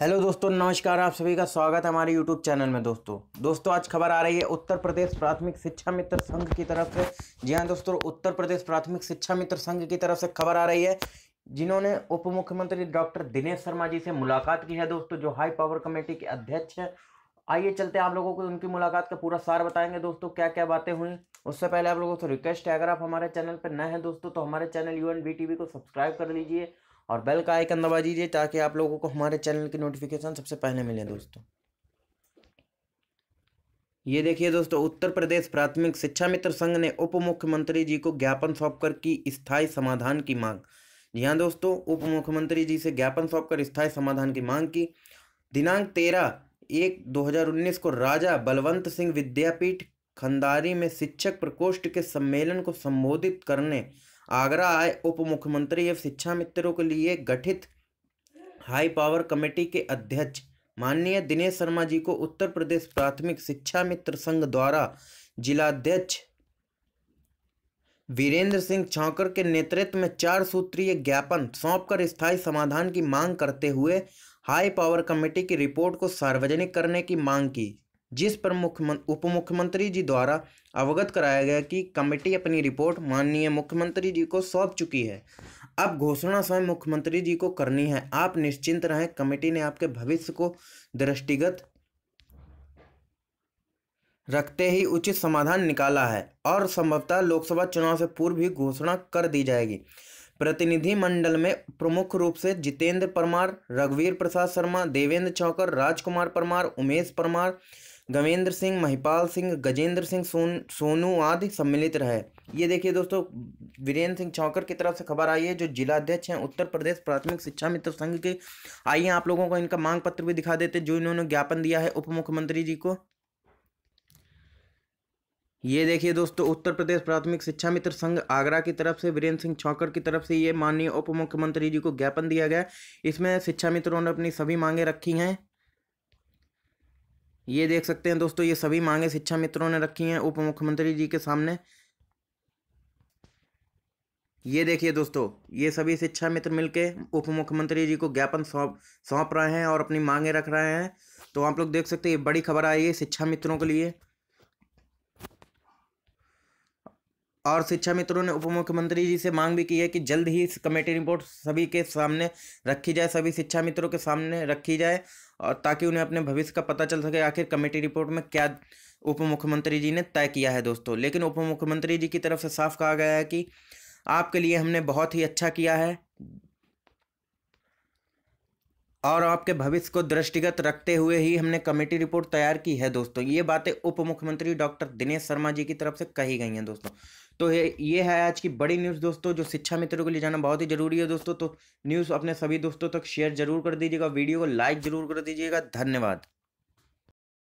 hello दोस्तों नमस्कार आप सभी का स्वागत है हमारे यूट्यूब चैनल में दोस्तों दोस्तों आज खबर आ रही है उत्तर प्रदेश प्राथमिक शिक्षा मित्र संघ की तरफ से जी हाँ दोस्तों उत्तर प्रदेश प्राथमिक शिक्षा मित्र संघ की तरफ से खबर आ रही है जिन्होंने उप मुख्यमंत्री डॉक्टर दिनेश शर्मा जी से मुलाकात की है दोस्तों जो हाई पावर कमेटी के अध्यक्ष हैं आइए चलते हैं आप लोगों को उनकी मुलाकात का पूरा सार बताएंगे दोस्तों क्या क्या बातें हुई उससे पहले आप लोगों से रिक्वेस्ट है अगर आप हमारे चैनल पर नए हैं दोस्तों तो हमारे channel U N B T V को सब्सक्राइब कर लीजिए और बेल का आइकन दबा दीजिए ताकि आप लोगों को हमारे चैनल की नोटिफिकेशन सबसे पहले मिले दोस्तों ये देखिए दोस्तों उत्तर प्रदेश प्राथमिक शिक्षा मित्र संघ ने उप मुख्यमंत्री जी को ज्ञापन सौंप कर की स्थायी समाधान की मांग जी हाँ दोस्तों उप मुख्यमंत्री जी से ज्ञापन सौंप कर स्थायी समाधान की मांग की दिनांक तेरह एक 2019 को राजा बलवंत सिंह विद्यापीठ खंदारी में शिक्षक प्रकोष्ठ के सम्मेलन को संबोधित करने आगरा आए उप मुख्यमंत्री एवं शिक्षा मित्रों के लिए गठित हाई पावर कमेटी के अध्यक्ष माननीय दिनेश शर्मा जी को उत्तर प्रदेश प्राथमिक शिक्षा मित्र संघ द्वारा जिलाध्यक्ष वीरेंद्र सिंह छौकर के नेतृत्व में चार सूत्रीय ज्ञापन सौंपकर स्थायी समाधान की मांग करते हुए हाई पावर कमेटी की रिपोर्ट को सार्वजनिक करने की मांग की जिस पर मुख्य उप मुख्यमंत्री जी द्वारा अवगत कराया गया कि कमेटी अपनी रिपोर्ट माननीय मुख्यमंत्री जी को सौंप चुकी है अब घोषणा स्वयं मुख्यमंत्री जी को करनी है आप निश्चिंत रहें कमेटी ने आपके भविष्य को दृष्टिगत रखते ही उचित समाधान निकाला है और संभवतः लोकसभा चुनाव से पूर्व भी घोषणा कर दी जाएगी प्रतिनिधि मंडल में प्रमुख रूप से जितेंद्र परमार रघुवीर प्रसाद शर्मा देवेंद्र चौकर राजकुमार परमार उमेश परमार गवेंद्र सिंह महिपाल सिंह गजेंद्र सिंह सोन सोनू आदि सम्मिलित रहे ये देखिए दोस्तों वीरेंद्र सिंह चौकर की तरफ से खबर आई है जो जिलाध्यक्ष हैं उत्तर प्रदेश प्राथमिक शिक्षा मित्र संघ के आइए आप लोगों को इनका मांग पत्र भी दिखा देते जो इन्होंने ज्ञापन दिया है उप मुख्यमंत्री जी को ये देखिए दोस्तों उत्तर प्रदेश प्राथमिक शिक्षा मित्र संघ आगरा की तरफ से वीरेंद्र सिंह चौकर की तरफ से ये माननीय उप मुख्यमंत्री जी को ज्ञापन दिया गया इसमें शिक्षा मित्रों ने अपनी सभी मांगे रखी हैं ये देख सकते हैं दोस्तों ये सभी मांगे शिक्षा मित्रों ने रखी हैं उप मुख्यमंत्री जी के सामने ये देखिए दोस्तों ये सभी शिक्षा मित्र मिलके उप मुख्यमंत्री जी को ज्ञापन सौंप सौंप रहे हैं और अपनी मांगे रख रहे हैं तो आप लोग देख सकते हैं बड़ी खबर आई है शिक्षा मित्रों के लिए और शिक्षा मित्रों ने उप मुख्यमंत्री जी से मांग भी की है कि जल्द ही इस कमेटी रिपोर्ट सभी के सामने रखी जाए सभी शिक्षा मित्रों के सामने रखी जाए और ताकि उन्हें अपने भविष्य का पता चल सके आखिर कमेटी रिपोर्ट में क्या उप मुख्यमंत्री जी ने तय किया है दोस्तों लेकिन उप मुख्यमंत्री जी की तरफ से साफ कहा गया है कि आपके लिए हमने बहुत ही अच्छा किया है और आपके भविष्य को दृष्टिगत रखते हुए ही हमने कमेटी रिपोर्ट तैयार की है दोस्तों ये बातें उप मुख्यमंत्री डॉक्टर दिनेश शर्मा जी की तरफ से कही गई हैं दोस्तों तो ये ये है आज की बड़ी न्यूज़ दोस्तों जो शिक्षा मित्रों के लिए जाना बहुत ही ज़रूरी है दोस्तों तो न्यूज़ अपने सभी दोस्तों तक शेयर जरूर कर दीजिएगा वीडियो को लाइक जरूर कर दीजिएगा धन्यवाद